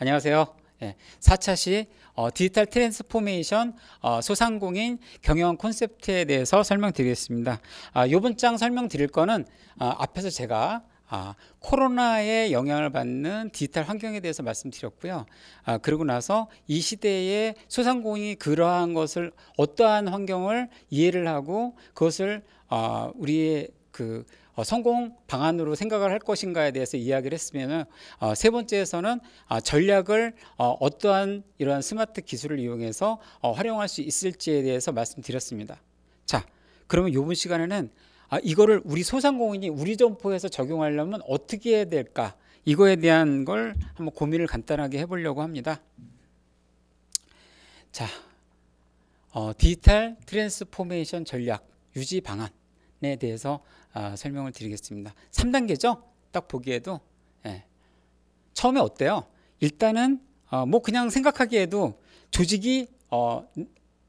안녕하세요. 4차 예. 시 어, 디지털 트랜스포메이션 어, 소상공인 경영 콘셉트에 대해서 설명드리겠습니다. 이번장 아, 설명드릴 거는 아, 앞에서 제가 아, 코로나의 영향을 받는 디지털 환경에 대해서 말씀드렸고요. 그리고 나서 이 시대에 소상공인이 그러한 것을 어떠한 환경을 이해를 하고 그것을 우리의 그 어, 성공 방안으로 생각을 할 것인가에 대해서 이야기를 했으면 어, 세 번째에서는 아, 전략을 어, 어떠한 이러한 스마트 기술을 이용해서 어, 활용할 수 있을지에 대해서 말씀드렸습니다. 자, 그러면 요번 시간에는 아, 이거를 우리 소상공인이 우리 점포에서 적용하려면 어떻게 해야 될까? 이거에 대한 걸 한번 고민을 간단하게 해보려고 합니다. 자, 어, 디지털 트랜스포메이션 전략 유지 방안. 에 대해서 아, 설명을 드리겠습니다. 3단계죠. 딱 보기에도 예. 처음에 어때요? 일단은 어, 뭐 그냥 생각하기에도 조직이 어,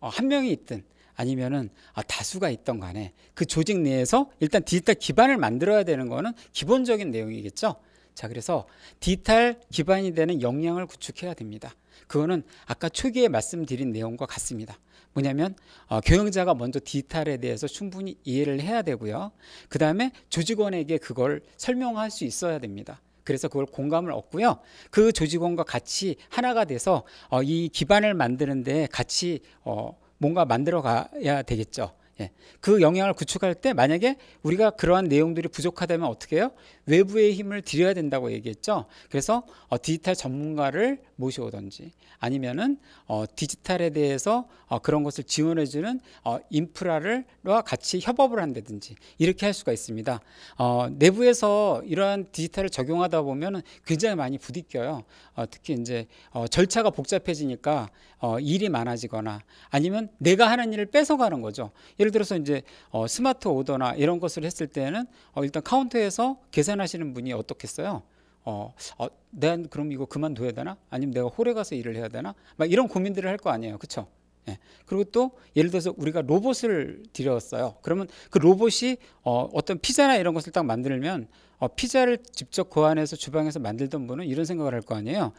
어, 한 명이 있든 아니면은 아, 다수가 있던 간에 그 조직 내에서 일단 디지털 기반을 만들어야 되는 거는 기본적인 내용이겠죠. 자 그래서 디지털 기반이 되는 역량을 구축해야 됩니다. 그거는 아까 초기에 말씀드린 내용과 같습니다. 뭐냐면 어, 경영자가 먼저 디지털에 대해서 충분히 이해를 해야 되고요. 그 다음에 조직원에게 그걸 설명할 수 있어야 됩니다. 그래서 그걸 공감을 얻고요. 그 조직원과 같이 하나가 돼서 어, 이 기반을 만드는데 같이 어, 뭔가 만들어 가야 되겠죠. 예. 그 영향을 구축할 때 만약에 우리가 그러한 내용들이 부족하다면 어떻게 해요? 외부의 힘을 들여야 된다고 얘기했죠. 그래서 어, 디지털 전문가를 모셔오든지 아니면은 어, 디지털에 대해서 어, 그런 것을 지원해주는 어, 인프라를와 같이 협업을 한다든지 이렇게 할 수가 있습니다. 어, 내부에서 이러한 디지털을 적용하다 보면은 굉장히 많이 부딪혀요. 어, 특히 이제 어, 절차가 복잡해지니까 어, 일이 많아지거나 아니면 내가 하는 일을 뺏어가는 거죠. 예를 들어서 이제 어, 스마트 오더나 이런 것을 했을 때는 어, 일단 카운터에서 계산하시는 분이 어떻겠어요? 어, 어, 난 그럼 이거 그만둬야 되나? 아니면 내가 홀에 가서 일을 해야 되나? 막 이런 고민들을 할 거 아니에요. 그렇죠? 예. 그리고 또 예를 들어서 우리가 로봇을 들였어요. 그러면 그 로봇이 어, 어떤 피자나 이런 것을 딱 만들면 어, 피자를 직접 고안해서 그 주방에서 만들던 분은 이런 생각을 할 거 아니에요.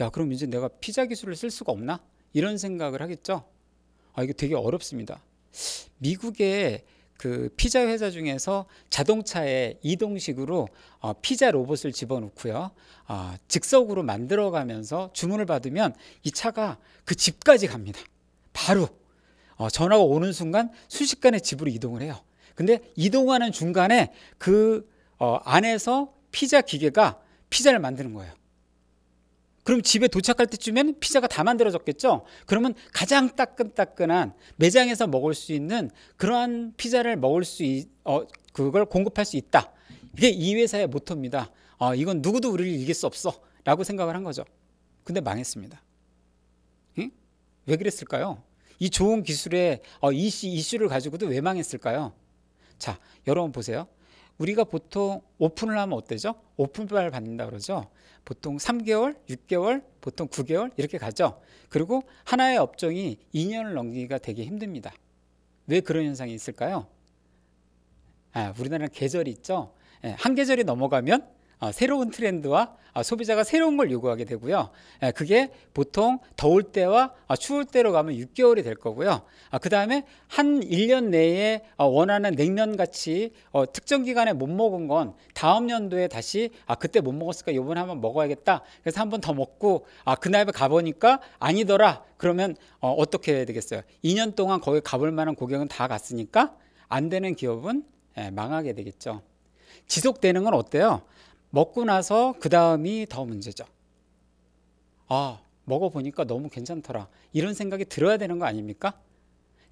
야, 그럼 이제 내가 피자 기술을 쓸 수가 없나? 이런 생각을 하겠죠. 아, 이게 되게 어렵습니다. 미국에 그 피자 회사 중에서 자동차에 이동식으로 어, 피자 로봇을 집어넣고요. 어, 즉석으로 만들어가면서 주문을 받으면 이 차가 그 집까지 갑니다. 바로 어, 전화가 오는 순간 순식간에 집으로 이동을 해요. 근데 이동하는 중간에 그 어, 안에서 피자 기계가 피자를 만드는 거예요. 그럼 집에 도착할 때쯤에는 피자가 다 만들어졌겠죠? 그러면 가장 따끈따끈한 매장에서 먹을 수 있는 그러한 피자를 먹을 수, 있, 어, 그걸 공급할 수 있다. 이게 이 회사의 모토입니다. 어, 이건 누구도 우리를 이길 수 없어. 라고 생각을 한 거죠. 근데 망했습니다. 응? 왜 그랬을까요? 이 좋은 기술의 어, 이슈, 이슈를 가지고도 왜 망했을까요? 자, 여러분 보세요. 우리가 보통 오픈을 하면 어때죠? 오픈발 받는다 그러죠. 보통 3개월, 6개월, 보통 9개월 이렇게 가죠. 그리고 하나의 업종이 2년을 넘기기가 되게 힘듭니다. 왜 그런 현상이 있을까요? 아, 우리나라는 계절이 있죠. 예, 한 계절이 넘어가면 아, 새로운 트렌드와 아, 소비자가 새로운 걸 요구하게 되고요. 예, 그게 보통 더울 때와 아, 추울 때로 가면 6개월이 될 거고요. 그 다음에 한 1년 내에 어, 원하는 냉면 같이 어, 특정 기간에 못 먹은 건 다음 연도에 다시 아 그때 못 먹었으니까 요번에 한번 먹어야겠다. 그래서 한번 더 먹고 아 그날에 가보니까 아니더라. 그러면 어, 어떻게 해야 되겠어요? 2년 동안 거기 가볼 만한 고객은 다 갔으니까 안 되는 기업은 예, 망하게 되겠죠. 지속되는 건 어때요? 먹고 나서 그 다음이 더 문제죠. 아, 먹어보니까 너무 괜찮더라. 이런 생각이 들어야 되는 거 아닙니까?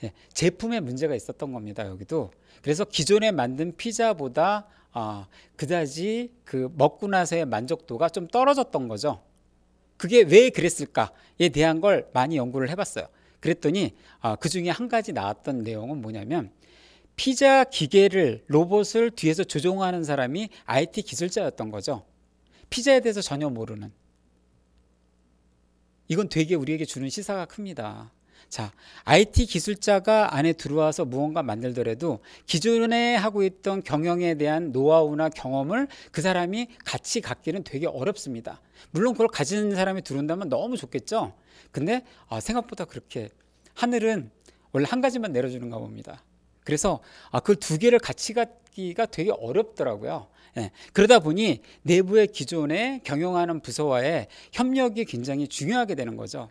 예, 제품에 문제가 있었던 겁니다. 여기도. 그래서 기존에 만든 피자보다 아, 그다지 그 먹고 나서의 만족도가 좀 떨어졌던 거죠. 그게 왜 그랬을까에 대한 걸 많이 연구를 해봤어요. 그랬더니 아, 그 중에 한 가지 나왔던 내용은 뭐냐면 피자 기계를 로봇을 뒤에서 조종하는 사람이 IT 기술자였던 거죠. 피자에 대해서 전혀 모르는. 이건 되게 우리에게 주는 시사가 큽니다. 자, IT 기술자가 안에 들어와서 무언가 만들더라도 기존에 하고 있던 경영에 대한 노하우나 경험을 그 사람이 같이 갖기는 되게 어렵습니다. 물론 그걸 가진 사람이 들어온다면 너무 좋겠죠. 근데 아, 생각보다 그렇게 하늘은 원래 한 가지만 내려주는가 봅니다. 그래서 아, 그두 개를 같이 갖기가 되게 어렵더라고요. 예, 그러다 보니 내부의 기존에 경영하는 부서와의 협력이 굉장히 중요하게 되는 거죠.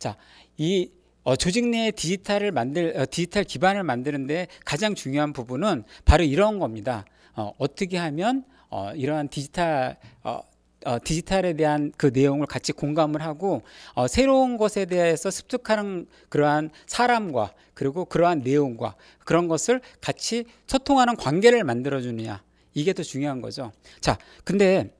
자, 이 어, 조직 내에 디지털을 만들 어, 디지털 기반을 만드는데 가장 중요한 부분은 바로 이런 겁니다. 어, 어떻게 하면 어, 이러한 디지털 어, 어, 디지털에 대한 그 내용을 같이 공감을 하고 어, 새로운 것에 대해서 습득하는 그러한 사람과 그리고 그러한 내용과 그런 것을 같이 소통하는 관계를 만들어주느냐 이게 더 중요한 거죠. 자, 근데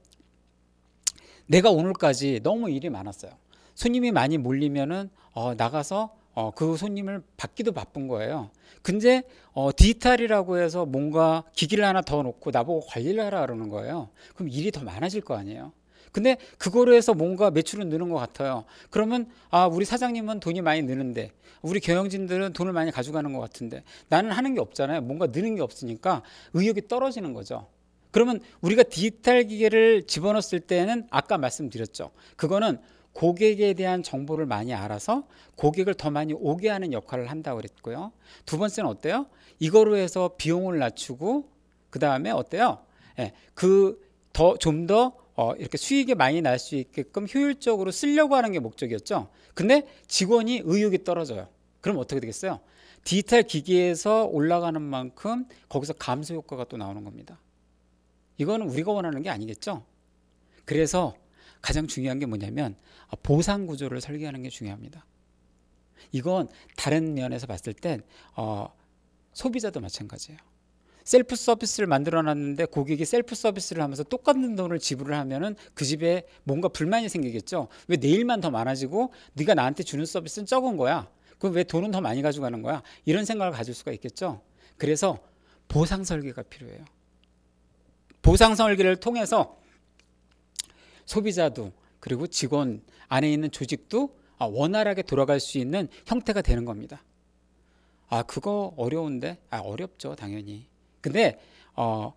내가 오늘까지 너무 일이 많았어요. 손님이 많이 몰리면은 어, 나가서 어, 그 손님을 받기도 바쁜 거예요. 근데 어, 디지털이라고 해서 뭔가 기기를 하나 더 놓고 나보고 관리를 하라 그러는 거예요. 그럼 일이 더 많아질 거 아니에요. 근데 그거로 해서 뭔가 매출은 느는 것 같아요. 그러면 아 우리 사장님은 돈이 많이 느는데 우리 경영진들은 돈을 많이 가져가는 것 같은데 나는 하는 게 없잖아요. 뭔가 느는 게 없으니까 의욕이 떨어지는 거죠. 그러면 우리가 디지털 기계를 집어넣었을 때는 아까 말씀드렸죠. 그거는 고객에 대한 정보를 많이 알아서 고객을 더 많이 오게 하는 역할을 한다고 그랬고요. 두 번째는 어때요? 이거로 해서 비용을 낮추고 그 다음에 어때요? 예, 그더 좀더 어, 이렇게 수익이 많이 날 수 있게끔 효율적으로 쓰려고 하는 게 목적이었죠. 근데 직원이 의욕이 떨어져요. 그럼 어떻게 되겠어요? 디지털 기기에서 올라가는 만큼 거기서 감소 효과가 또 나오는 겁니다. 이거는 우리가 원하는 게 아니겠죠. 그래서 가장 중요한 게 뭐냐면 아, 보상 구조를 설계하는 게 중요합니다. 이건 다른 면에서 봤을 땐 어, 소비자도 마찬가지예요. 셀프 서비스를 만들어 놨는데 고객이 셀프 서비스를 하면서 똑같은 돈을 지불을 하면은 그 집에 뭔가 불만이 생기겠죠. 왜내 일만 더 많아지고 네가 나한테 주는 서비스는 적은 거야. 그럼 왜 돈은 더 많이 가져가는 거야? 이런 생각을 가질 수가 있겠죠. 그래서 보상 설계가 필요해요. 보상 설계를 통해서 소비자도 그리고 직원 안에 있는 조직도 아, 원활하게 돌아갈 수 있는 형태가 되는 겁니다. 아 그거 어려운데 아 어렵죠 당연히. 근데 어,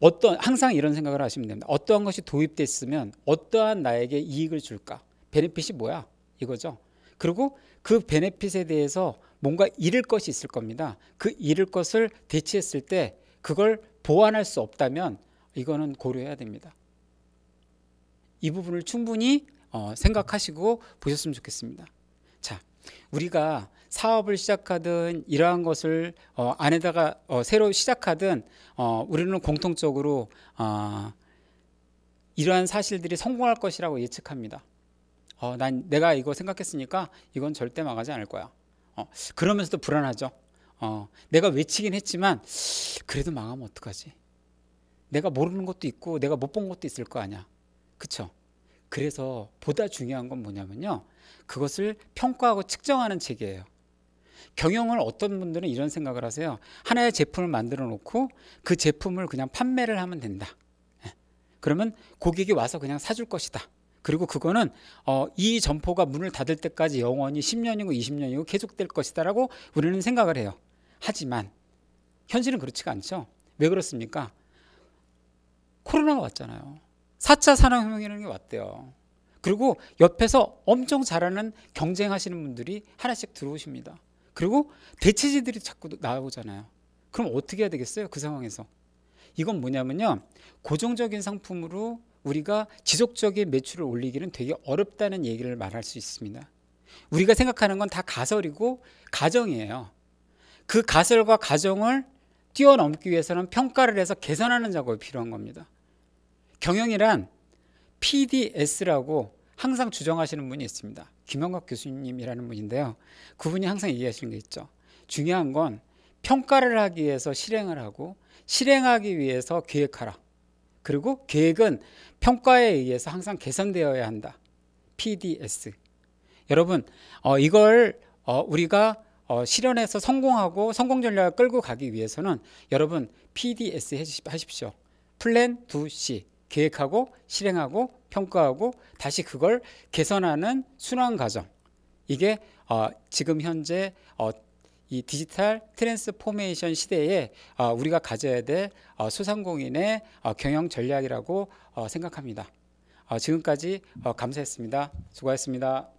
어떤 항상 이런 생각을 하시면 됩니다. 어떠한 것이 도입됐으면 어떠한 나에게 이익을 줄까? 베네핏이 뭐야? 이거죠. 그리고 그 베네핏에 대해서 뭔가 잃을 것이 있을 겁니다. 그 잃을 것을 대체했을 때 그걸 보완할 수 없다면 이거는 고려해야 됩니다. 이 부분을 충분히 어, 생각하시고 보셨으면 좋겠습니다. 자, 우리가 사업을 시작하든 이러한 것을 어, 안에다가 어, 새로 시작하든 어, 우리는 공통적으로 어, 이러한 사실들이 성공할 것이라고 예측합니다. 어, 난 내가 이거 생각했으니까 이건 절대 망하지 않을 거야. 어, 그러면서도 불안하죠. 어, 내가 외치긴 했지만 그래도 망하면 어떡하지? 내가 모르는 것도 있고 내가 못 본 것도 있을 거 아니야. 그쵸 그래서 보다 중요한 건 뭐냐면요. 그것을 평가하고 측정하는 책이에요. 경영을 어떤 분들은 이런 생각을 하세요. 하나의 제품을 만들어 놓고 그 제품을 그냥 판매를 하면 된다. 예. 그러면 고객이 와서 그냥 사줄 것이다. 그리고 그거는 어, 이 점포가 문을 닫을 때까지 영원히 10년이고 20년이고 계속될 것이다라고 우리는 생각을 해요. 하지만 현실은 그렇지가 않죠. 왜 그렇습니까? 코로나가 왔잖아요. 4차 산업혁명이라는 게 왔대요. 그리고 옆에서 엄청 잘하는 경쟁하시는 분들이 하나씩 들어오십니다. 그리고 대체제들이 자꾸 나오잖아요. 그럼 어떻게 해야 되겠어요? 그 상황에서. 이건 뭐냐면요. 고정적인 상품으로 우리가 지속적인 매출을 올리기는 되게 어렵다는 얘기를 말할 수 있습니다. 우리가 생각하는 건 다 가설이고 가정이에요. 그 가설과 가정을 뛰어넘기 위해서는 평가를 해서 계산하는 작업이 필요한 겁니다. 경영이란 PDS라고 항상 주장하시는 분이 있습니다. 김영각 교수님이라는 분인데요. 그분이 항상 얘기하시는 게 있죠. 중요한 건 평가를 하기 위해서 실행을 하고 실행하기 위해서 계획하라. 그리고 계획은 평가에 의해서 항상 개선되어야 한다. PDS. 여러분, 어, 이걸 어, 우리가 어, 실현해서 성공하고 성공 전략을 끌고 가기 위해서는 여러분 PDS 하십시오. 플랜 두 c 계획하고 실행하고 평가하고 다시 그걸 개선하는 순환 과정. 이게 어, 지금 현재 어, 이 디지털 트랜스포메이션 시대에 어, 우리가 가져야 될 어, 소상공인의 어, 경영 전략이라고 어, 생각합니다. 어, 지금까지 어, 감사했습니다. 수고하셨습니다.